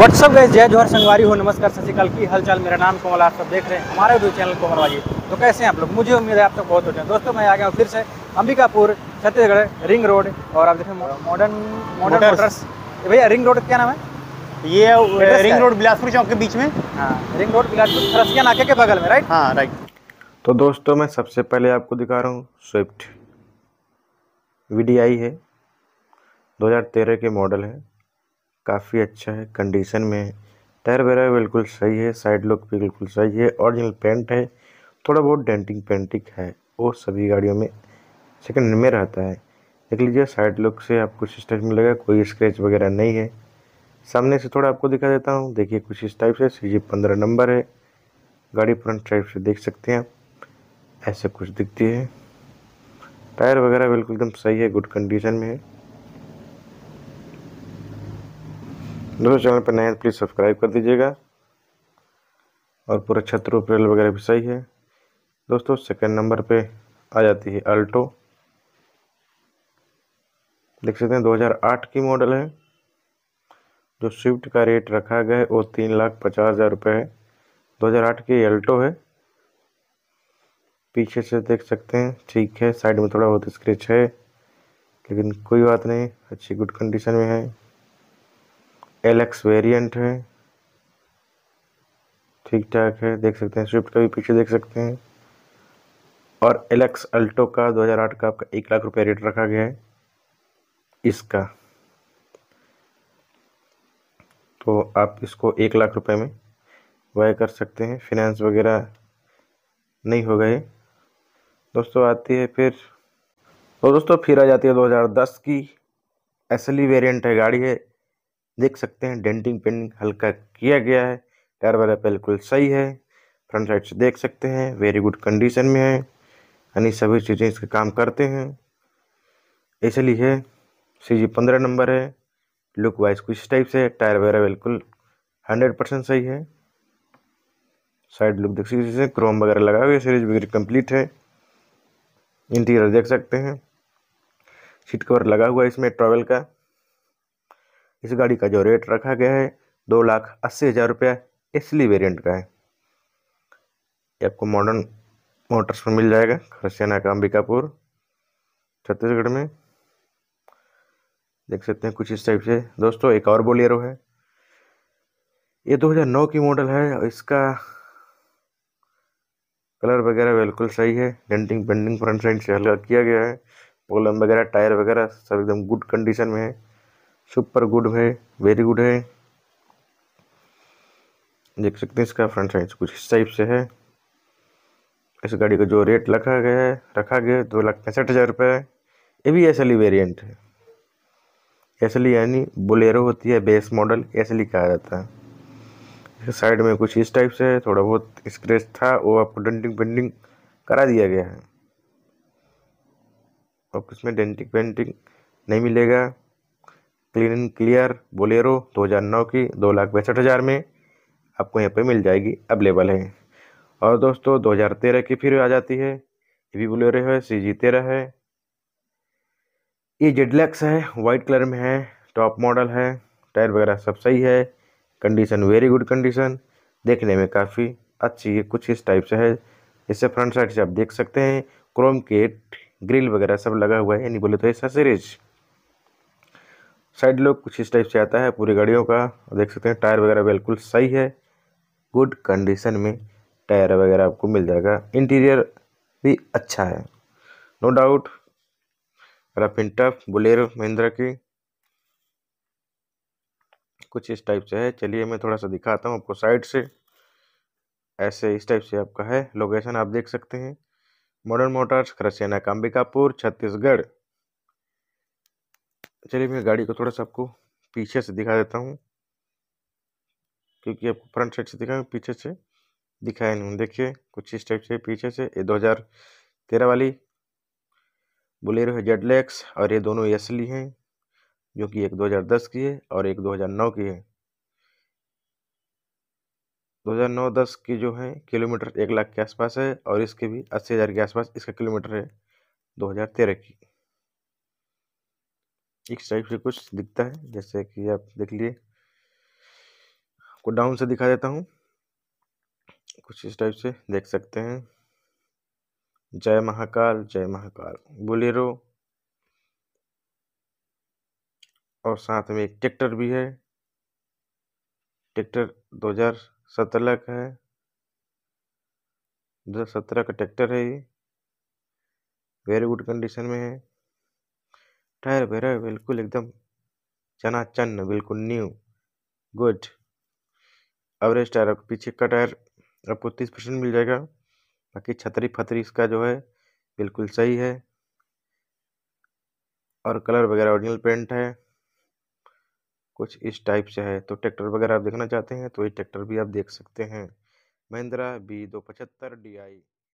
WhatsApp गए जय जोहर संगवारी हो नमस्कार सत्यकाल की हलचल मेरा नाम कोमल आप सब देख रहे हैं हमारे यूट्यूब चैनल कोमल वाजी तो कैसे हैं आप लोग मुझे उम्मीद है आप सब बहुत अच्छे हैं दोस्तों मैं आ गया फिर से अंबिकापुर छत्तीसगढ़ रिंग रोड और आप देखें मॉडर्न मॉडर्न मोटर्स भैया रिंग रोड क्या नाम है ये रिंग रोड बिलासपुर चौक के बीच में हाँ रिंग रोड बिलासपुर खरसिया नाके के बगल में राइट हाँ राइट तो दोस्तों मैं सबसे पहले आपको दिखा रहा हूँ स्विफ्ट वी है 2013 के मॉडल है काफ़ी अच्छा है कंडीशन में है टायर वगैरह बिल्कुल सही है साइड लुक भी बिल्कुल सही है ऑरिजिनल पेंट है थोड़ा बहुत डेंटिंग पेंटिंग है वो सभी गाड़ियों में सेकंड में रहता है देख लीजिए साइड लुक से आपको कुछ इस टाइप में लगा कोई स्क्रैच वगैरह नहीं है सामने से थोड़ा आपको दिखा देता हूँ देखिए कुछ इस टाइप से सी जी पंद्रह नंबर है गाड़ी फ्रंट टाइप से देख सकते हैं आप ऐसे कुछ दिखती है टायर वगैरह बिल्कुल एकदम सही है गुड कंडीशन में है दोस्तों चैनल पर नए हैं प्लीज़ तो सब्सक्राइब कर दीजिएगा और पूरा छत्र उपरेल वगैरह भी सही है दोस्तों सेकंड नंबर पे आ जाती है अल्टो देख सकते हैं 2008 की मॉडल है जो स्विफ्ट का रेट रखा गया है वो तीन लाख पचास हज़ार रुपये है दो की अल्टो है पीछे से देख सकते हैं ठीक है साइड में थोड़ा बहुत स्क्रेच है लेकिन कोई बात नहीं अच्छी गुड कंडीशन में है एल एक्स वेरियंट है ठीक ठाक है देख सकते हैं स्विफ्ट का भी पीछे देख सकते हैं और एल एक्स अल्टो का 2008 का आपका एक लाख रुपये रेट रखा गया है इसका तो आप इसको एक लाख रुपए में वाई कर सकते हैं फिनेंस वगैरह नहीं हो गए दोस्तों आती है फिर तो दोस्तों फिर आ जाती है 2010 की असली वेरिएंट e है गाड़ी है देख सकते हैं डेंटिंग पेंटिंग हल्का किया गया है टायर वगैरह बिल्कुल सही है फ्रंट साइड से देख सकते हैं वेरी गुड कंडीशन में है यानी सभी चीज़ें इसके काम करते हैं इसलिए है सी जी पंद्रह नंबर है लुक वाइज कुछ टाइप से टायर वगैरह बिल्कुल हंड्रेड परसेंट सही है साइड लुक देख सकते हैं क्रोम वगैरह लगा हुआ सीरीज वगैरह कंप्लीट है इंटीरियर देख सकते हैं सीट कवर लगा हुआ है इसमें ट्रैवल का इस गाड़ी का जो रेट रखा गया है दो लाख अस्सी हज़ार रुपया इसली वेरियंट का है ये आपको मॉडर्न मोटर्स में मिल जाएगा खरसियाना का अंबिकापुर छत्तीसगढ़ में देख सकते हैं कुछ इस टाइप से दोस्तों एक और बोलेरो है ये 2009 की मॉडल है और इसका कलर वगैरह बिल्कुल सही है डेंटिंग पेंटिंग फ्रंट साइड से हल्का किया गया है पोलम वगैरह टायर वगैरह सब एकदम गुड कंडीशन में है सुपर गुड है वेरी गुड है देख सकते हैं इसका फ्रंट साइड कुछ इस टाइप से है इस गाड़ी का जो रेट रखा गया है रखा गया दो लाख पैंसठ हज़ार रुपये है ये भी एस वेरियंट e है एस e यानी बोलेरो होती है बेस मॉडल एस कहा जाता है साइड में कुछ इस टाइप से है थोड़ा बहुत स्क्रेच था वो आपको डेंटिंग पेंटिंग करा दिया गया है आपको इसमें डेंटिंग पेंटिंग नहीं मिलेगा क्लीन एंड क्लियर बोलेरो 2009 की दो लाख पैंसठ हज़ार में आपको यहाँ पे मिल जाएगी अवेलेबल है और दोस्तों 2013 की फिर आ जाती है ये भी बोलेरो है सी जी तेरह है ये जेडलैक्स है वाइट कलर में है टॉप मॉडल है टायर वगैरह सब सही है कंडीशन वेरी गुड कंडीशन देखने में काफ़ी अच्छी है कुछ इस टाइप से है इससे फ्रंट साइड से आप देख सकते हैं क्रोम केट ग्रिल वगैरह सब लगा हुआ है यानी बोले तो ऐसा सीरीज़ साइड लुक कुछ इस टाइप से आता है पूरी गाड़ियों का देख सकते हैं टायर वगैरह बिल्कुल सही है गुड कंडीशन में टायर वगैरह आपको मिल जाएगा इंटीरियर भी अच्छा है no doubt rough n tough Bolero Mahindra की कुछ इस टाइप से है चलिए मैं थोड़ा सा दिखाता हूँ आपको साइड से ऐसे इस टाइप से आपका है लोकेशन आप देख सकते हैं मॉडर्न मोटर्स खरसेना कांबिकापुर छत्तीसगढ़ चलिए मैं गाड़ी को थोड़ा सा आपको पीछे से दिखा देता हूँ क्योंकि आपको फ्रंट साइड से दिखाया पीछे से दिखाया नहीं देखिए कुछ इस टाइप से पीछे से ये 2013 वाली बुलेरो है जेड लेक्स और ये दोनों एसली e हैं जो कि एक 2010 की है और एक 2009 की है 2009-10 की जो है किलोमीटर एक लाख के आसपास है और इसके भी अस्सी हज़ार के आसपास इसका किलोमीटर है 2013 की इस टाइप से कुछ दिखता है जैसे कि आप देख लिए को डाउन से दिखा देता हूँ कुछ इस टाइप से देख सकते हैं जय महाकाल जय महाकाल बोलेरो और साथ में एक ट्रैक्टर भी है ट्रैक्टर 2017 का है 2017 का ट्रैक्टर है ये वेरी गुड कंडीशन में है टायर वगैरह बिल्कुल एकदम चना चन्न बिल्कुल न्यू गुड एवरेज टायर आपको पीछे का टायर आपको तीस परसेंट मिल जाएगा बाकी छतरी फतरी इसका जो है बिल्कुल सही है और कलर वगैरह ओरिजिनल पेंट है कुछ इस टाइप से है तो ट्रैक्टर वगैरह आप देखना चाहते हैं तो ये ट्रैक्टर भी आप देख सकते हैं महिंद्रा बी दो पचहत्तर डी आई